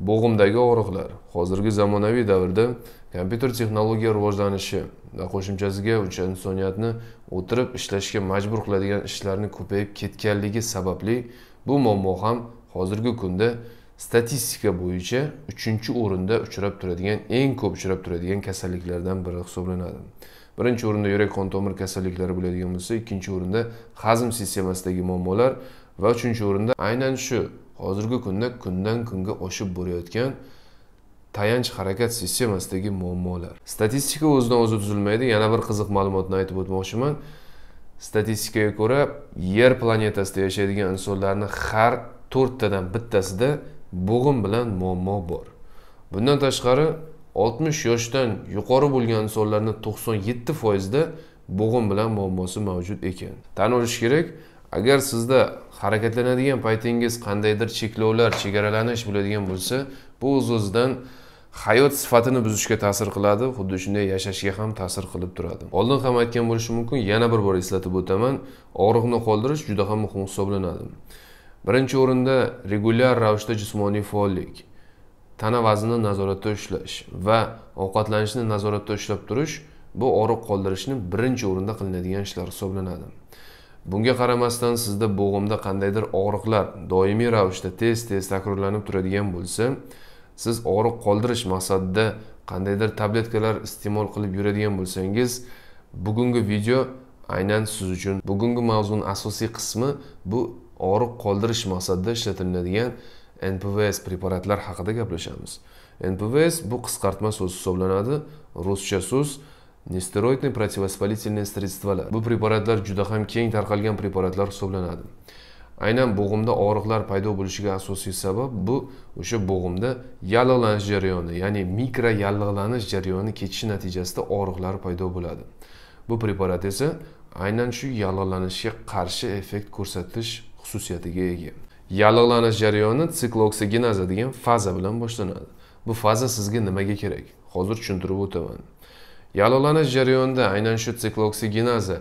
bo'g'imdagi og'riqlar hozirgi zamonaviy davrda kompyuter texnologiya rivojlanishi va qo'shimchasiga o'sha insoniyatni o'tirib ishlashga majbur qiladigan ishlarni ko'payib ketganligi sababli bu muammo ham hozirgi kunda statistika bo'yicha uchinchi o'rinda uchrab turadigan eng ko'p uchrab turadigan kasalliklardan biri hisoblanadi birinchi o'rinda yurak qon tomir kasalliklari bo'ladigan bo'lsa ikkinchi o'rinda hazm sistemasidagi muammolar va uchinchi o'rinda aynan shu hozirgi kunda kundan kunga oshib borayotgan tayanch harakat sistemasidagi muammolar statistika o'zidan o'zi tuzilmaydi yana bir qiziq ma'lumotni aytib o'tmoqchiman statistikaga ko'ra yer planetasida yashaydigan insonlarni har to'rttadan bittasida bo'g'im bilan muammo bor bundan tashqari 60 yoshdan yuqori bo'lgan insonlarni 97 foizida bo'g'im bilan muammosi mavjud ekan tan olish kerak agar sizda harakatlanadigan paytingiz qandaydir cheklovlar chegaralanish bo'ladigan bo'lsa bu o'z o'zidan hayot sifatini buzishga ta'sir qiladi xuddi shunday yashashga ham ta'sir qilib turadi oldin ham aytgan bo'lishim mumkin yana bir bor eslatib o'taman og'riqni qoldirish juda ham muhim hisoblanadi birinchi o'rinda regulyar ravishda jismoniy faollik tana vaznini nazoratda ushlash va ovqatlanishni nazoratda ushlab turish bu og'riq qoldirishni birinchi o'rinda qilinadigan ishlar hisoblanadi bunga qaramasdan sizda bo'g'imda qandaydir og'riqlar doimiy ravishda tez tez takrorlanib turadigan bo'lsa siz og'riq qoldirish maqsadida qandaydir tabletkalar iste'mol qilib yuradigan bo'lsangiz bugungi video aynan siz uchun bugungi mavzuni asosiy qismi bu og'riq qoldirish maqsadida ishlatiladigan npvs preparatlar haqida gaplashamiz npvs bu qisqartma so'z hisoblanadi ruscha so'z nesteroidniy противовоспалительные средства. bu preparatlar juda ham keng tarqalgan preparatlar hisoblanadi aynan bo'g'imda og'riqlar paydo bo'lishiga asosiy sabab bu o'sha bo'g'imda yallig'lanish jarayoni ya'ni mikro yallig'lanish jarayoni ketishi natijasida og'riqlar paydo bo'ladi bu preparat esa aynan shu yallig'lanishga qarshi effekt ko'rsatish xususiyatiga ega yallig'lanish jarayoni sikloksigenaza degan faza bilan boshlanadi bu faza sizga nimaga kerak hozir tushuntirib o'taman yallig'lanish jarayonida aynan shu sikloksiginaza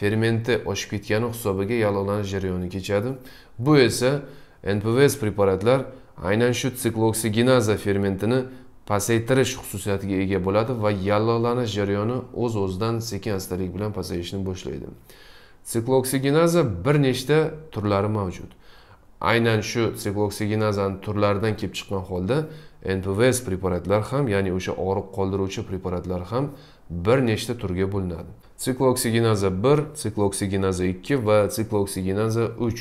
fermenti oshib ketgani hisobiga yallig'lanish jarayoni kechadi bu esa npvs preparatlar aynan shu sikloksiginaza fermentini pasaytirish xususiyatiga ega bo'ladi va yallig'lanish jarayoni o'z o'zidan sekin astalik bilan pasayishni boshlaydi sikloksiginaza bir nechta turlari mavjud aynan shu sikloksiginaza turlaridan kelib chiqqan holda npvs preparatlar ham ya'ni o'sha og'riq qoldiruvchi preparatlar ham bir nechta turga bo'linadi siklooksigenaza bir siklooksigenaza ikki va siklooksigenaza uch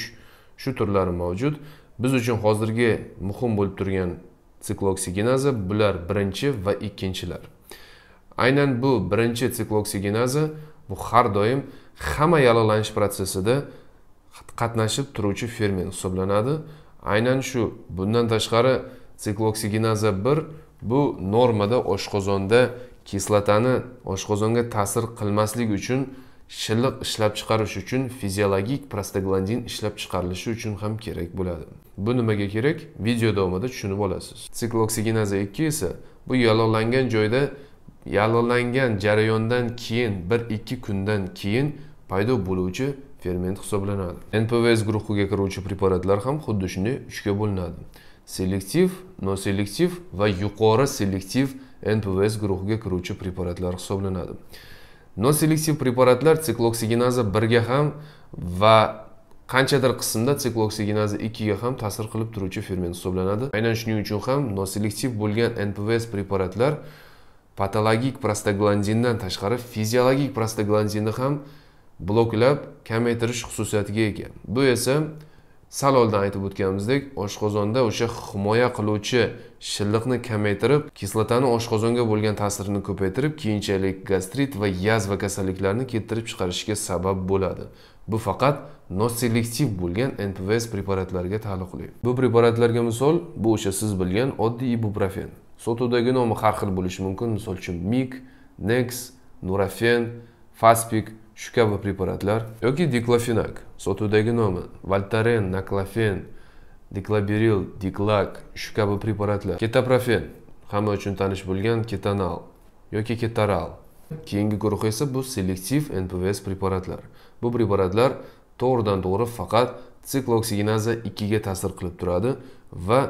shu turlari mavjud biz uchun hozirgi muhim bo'lib turgan siklooksigenaza bular birinchi va ikkinchilar aynan bu birinchi siklooksigenaza bu har doim hamma yallig'lanish protsessida qatnashib turuvchi ferment hisoblanadi aynan shu bundan tashqari sikloksigenaza bir bu normada oshqozonda kislotani oshqozonga ta'sir qilmaslik uchun shilliq ishlab chiqarish uchun fiziologik prostaglandin ishlab chiqarilishi uchun ham kerak bo'ladi bu nimaga kerak video davomida tushunib olasiz sikloksigenaza ikki esa bu yallig'langan joyda yallig'langan jarayondan keyin bir ikki kundan keyin paydo bo'luvchi ferment hisoblanadi npvs guruhiga kiruvchi preparatlar ham xuddi shunday uchga bo'linadi selektiv noselektiv va yuqori selektiv npvs guruhiga kiruvchi preparatlar hisoblanadi noselektiv preparatlar sikloksiginaza birga ham va qanchadir qismda 2 ikkiga ham ta'sir qilib turuvchi ferment hisoblanadi aynan shuning uchun ham noselektiv bo'lgan npvs preparatlar patologik prostaglandindan tashqari fiziologik prostaglandinni ham bloklab kamaytirish xususiyatiga ega bu esa saloldan aytib o'tganimizdek oshqozonda o'sha himoya qiluvchi shilliqni kamaytirib kislotani oshqozonga bo'lgan ta'sirini ko'paytirib keyinchalik gastrit va yazva kasalliklarini keltirib chiqarishga sabab bo'ladi bu faqat noselektiv bo'lgan npvs preparatlarga taalluqli bu preparatlarga misol bu o'sha siz bilgan oddiy ibuprofen sotuvdagi nomi har xil bo'lishi mumkin misol uchun mik nex nurafen faspik shu kabi preparatlar yoki diklofenak sotuvdagi nomi valtaren naklofen diklobiril diklak shu kabi preparatlar ketoprofen hamma uchun tanish bo'lgan ketanal yoki ketaral keyingi guruh esa bu selektiv npvs preparatlar bu preparatlar to'g'ridan to'g'ri faqat sikloksiginaza ikkiga ta'sir qilib turadi va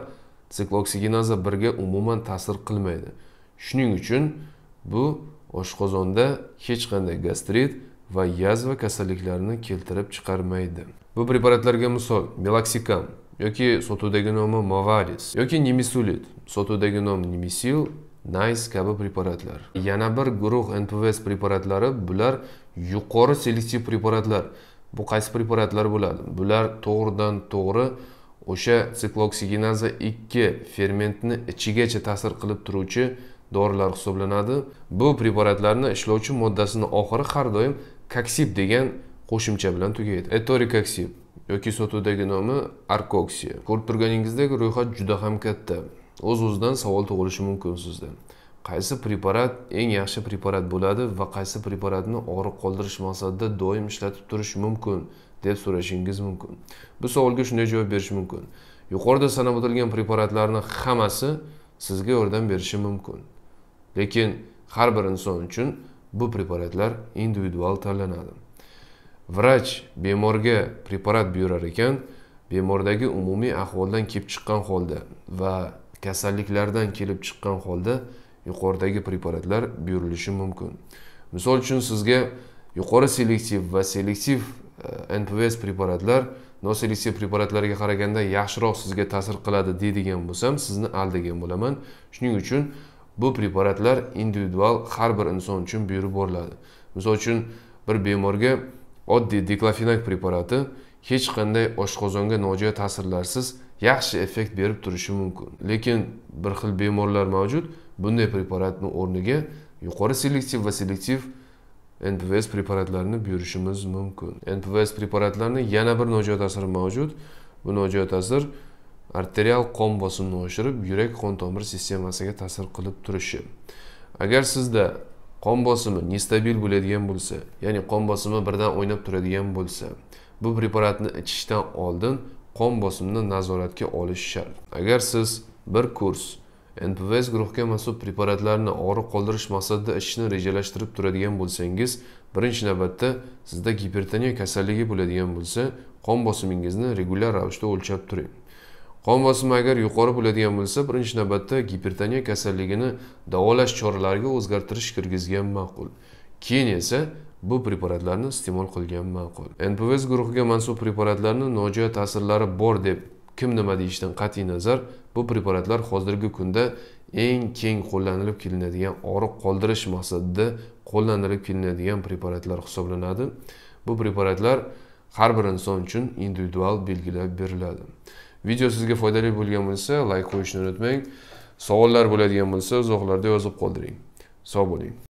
sikloksiginaza birga umuman ta'sir qilmaydi shuning uchun bu oshqozonda hech qanday gastrit va yazva kasalliklarini keltirib chiqarmaydi bu preparatlarga misol meloksikam yoki sotuvdagi nomi movaris yoki nemisulit sotuvdagi nomi nemisil nice kabi preparatlar yana bir guruh npvs preparatlari bular yuqori selektiv preparatlar bu qaysi preparatlar bo'ladi bular to'g'ridan to'g'ri o'sha sikloksigenaza ikki fermentni ichigacha ta'sir qilib turuvchi dorilar hisoblanadi bu preparatlarni ishlovchi moddasini oxiri har doim koksib degan qo'shimcha bilan tugaydi ettore koksib yoki sotuvdagi nomi arkoksi ko'rib turganingizdek ro'yxat juda ham katta o'z o'zidan savol tug'ilishi mumkin sizda qaysi preparat eng yaxshi preparat bo'ladi va qaysi preparatni og'riq qoldirish maqsadida doim ishlatib turish mumkin deb so'rashingiz mumkin bu savolga shunday javob berish mumkin yuqorida sanab o'tilgan preparatlarni hammasi sizga yordam berishi mumkin lekin har bir inson uchun bu preparatlar individual tanlanadi vrach bemorga preparat buyurar ekan bemordagi umumiy ahvoldan kelib chiqqan holda va kasalliklardan kelib chiqqan holda yuqoridagi preparatlar buyurilishi mumkin misol uchun sizga yuqori selektiv va selektiv eh, npvs preparatlar noselektiv preparatlarga qaraganda yaxshiroq sizga ta'sir qiladi deydigan bo'lsam sizni aldagan bo'laman shuning uchun bu preparatlar individual har bir inson uchun buyurib boriladi misol uchun bir bemorga oddiy deklofinak preparati hech qanday oshqozonga nojo'ya ta'sirlarsiz yaxshi effekt berib turishi mumkin lekin bir xil bemorlar mavjud bunday preparatni o'rniga yuqori selektiv va selektiv npvs preparatlarini buyurishimiz mumkin npvs preparatlarni yana bir nojo'ya ta'siri mavjud bu nojo'ya ta'sir arterial qon bosimini oshirib yurak qon tomir sistemasiga ta'sir qilib turishi agar sizda qon bosimi nestabil bo'ladigan bo'lsa ya'ni qon bosimi birdan o'ynab turadigan bo'lsa bu preparatni ichishdan oldin qon bosimini nazoratga olish shart agar siz bir kurs npvs guruhga mansub preparatlarni og'riq qoldirish maqsadida ichishni rejalashtirib turadigan bo'lsangiz birinchi navbatda sizda gipertoniya kasalligi bo'ladigan bo'lsa qon bosimingizni regular ravishda o'lchab turing qon bosimi agar yuqori bo'ladigan bo'lsa birinchi navbatda gipertoniya kasalligini davolash choralariga o'zgartirish kirgizgan ma'qul keyin esa bu preparatlarni iste'mol qilgan ma'qul npvs guruhiga mansub preparatlarni nojo'ya ta'sirlari bor deb kim nima deyishdan qat'iy nazar bu preparatlar hozirgi kunda eng keng qo'llanilib kelinadigan og'riq qoldirish maqsadida qo'llanilib kelinadigan preparatlar hisoblanadi bu preparatlar har bir inson uchun individual belgilab beriladi video sizga foydali bo'lgan bo'lsa layk qo'yishni unutmang savollar bo'ladigan bo'lsa izohlarda yozib qoldiring sog' bo'ling